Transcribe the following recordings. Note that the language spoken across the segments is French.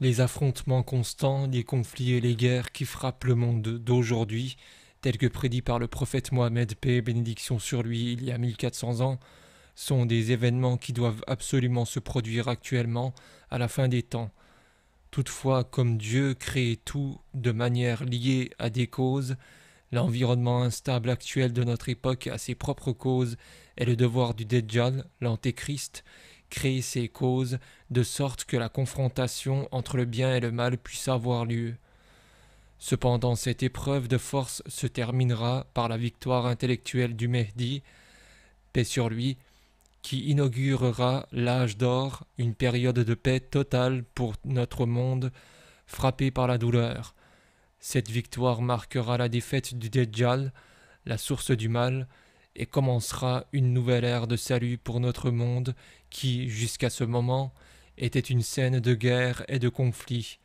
Les affrontements constants, les conflits et les guerres qui frappent le monde d'aujourd'hui, tels que prédits par le prophète Mohammed paix bénédiction sur lui il y a 1400 ans, sont des événements qui doivent absolument se produire actuellement à la fin des temps. Toutefois, comme Dieu crée tout de manière liée à des causes, l'environnement instable actuel de notre époque a ses propres causes et le devoir du Dajjal, l'antéchrist, créer ses causes de sorte que la confrontation entre le bien et le mal puisse avoir lieu. Cependant cette épreuve de force se terminera par la victoire intellectuelle du Mehdi, paix sur lui, qui inaugurera l'âge d'or, une période de paix totale pour notre monde frappé par la douleur. Cette victoire marquera la défaite du Dajjal, la source du mal, et commencera une nouvelle ère de salut pour notre monde qui, jusqu'à ce moment, était une scène de guerre et de conflit.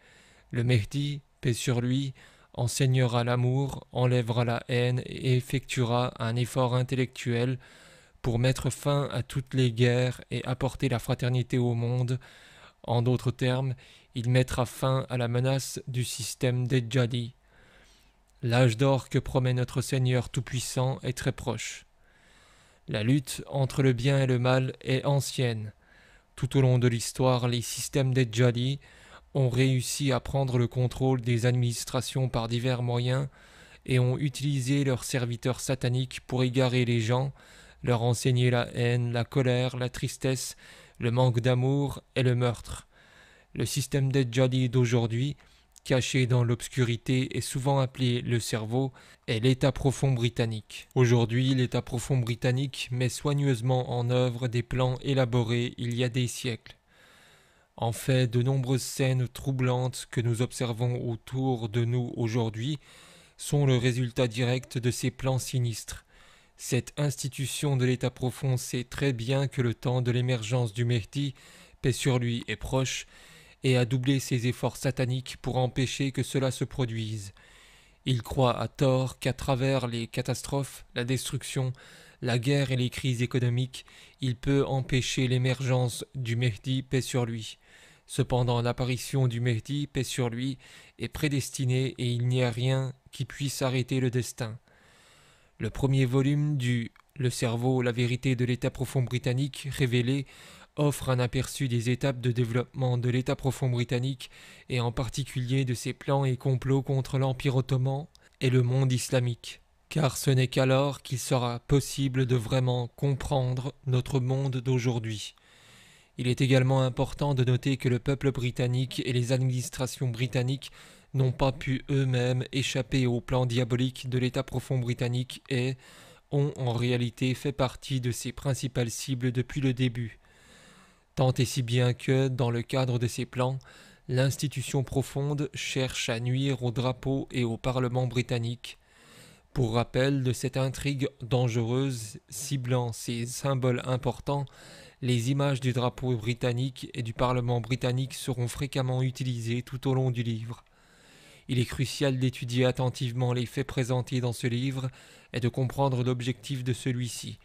Le Mehdi, paix sur lui, enseignera l'amour, enlèvera la haine et effectuera un effort intellectuel pour mettre fin à toutes les guerres et apporter la fraternité au monde. En d'autres termes, il mettra fin à la menace du système des djadis. L'âge d'or que promet notre Seigneur Tout-Puissant est très proche. La lutte entre le bien et le mal est ancienne. Tout au long de l'histoire, les systèmes des ont réussi à prendre le contrôle des administrations par divers moyens et ont utilisé leurs serviteurs sataniques pour égarer les gens, leur enseigner la haine, la colère, la tristesse, le manque d'amour et le meurtre. Le système des d'aujourd'hui caché dans l'obscurité et souvent appelé le cerveau, est l'état profond britannique. Aujourd'hui, l'état profond britannique met soigneusement en œuvre des plans élaborés il y a des siècles. En fait, de nombreuses scènes troublantes que nous observons autour de nous aujourd'hui sont le résultat direct de ces plans sinistres. Cette institution de l'état profond sait très bien que le temps de l'émergence du Mehdi paix sur lui est proche et à doubler ses efforts sataniques pour empêcher que cela se produise. Il croit à tort qu'à travers les catastrophes, la destruction, la guerre et les crises économiques, il peut empêcher l'émergence du Mehdi, paix sur lui. Cependant, l'apparition du Mehdi, paix sur lui est prédestinée et il n'y a rien qui puisse arrêter le destin. Le premier volume du Le cerveau, la vérité de l'État profond britannique révélé offre un aperçu des étapes de développement de l'État profond britannique et en particulier de ses plans et complots contre l'Empire ottoman et le monde islamique. Car ce n'est qu'alors qu'il sera possible de vraiment comprendre notre monde d'aujourd'hui. Il est également important de noter que le peuple britannique et les administrations britanniques n'ont pas pu eux-mêmes échapper au plan diabolique de l'État profond britannique et ont en réalité fait partie de ses principales cibles depuis le début. Tant et si bien que, dans le cadre de ses plans, l'institution profonde cherche à nuire au drapeau et au Parlement britannique. Pour rappel de cette intrigue dangereuse ciblant ces symboles importants, les images du drapeau britannique et du Parlement britannique seront fréquemment utilisées tout au long du livre. Il est crucial d'étudier attentivement les faits présentés dans ce livre et de comprendre l'objectif de celui-ci.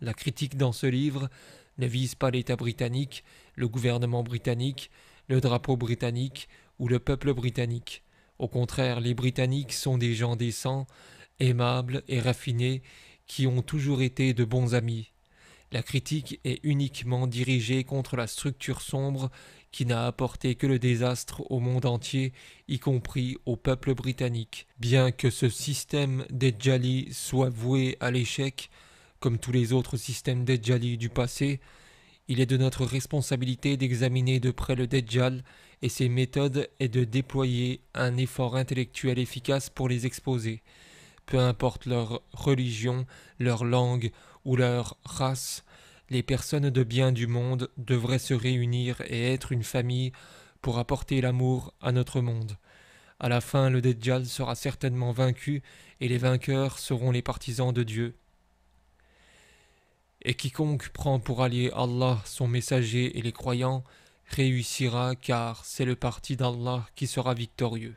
La critique dans ce livre ne vise pas l'État britannique, le gouvernement britannique, le drapeau britannique ou le peuple britannique. Au contraire, les Britanniques sont des gens décents, aimables et raffinés, qui ont toujours été de bons amis. La critique est uniquement dirigée contre la structure sombre qui n'a apporté que le désastre au monde entier, y compris au peuple britannique. Bien que ce système des Jali soit voué à l'échec, comme tous les autres systèmes djali du passé, il est de notre responsabilité d'examiner de près le Dejjal et ses méthodes et de déployer un effort intellectuel efficace pour les exposer, peu importe leur religion, leur langue ou leur race. Les personnes de bien du monde devraient se réunir et être une famille pour apporter l'amour à notre monde. À la fin, le Dejjal sera certainement vaincu et les vainqueurs seront les partisans de Dieu. Et quiconque prend pour allié Allah, son messager et les croyants, réussira car c'est le parti d'Allah qui sera victorieux.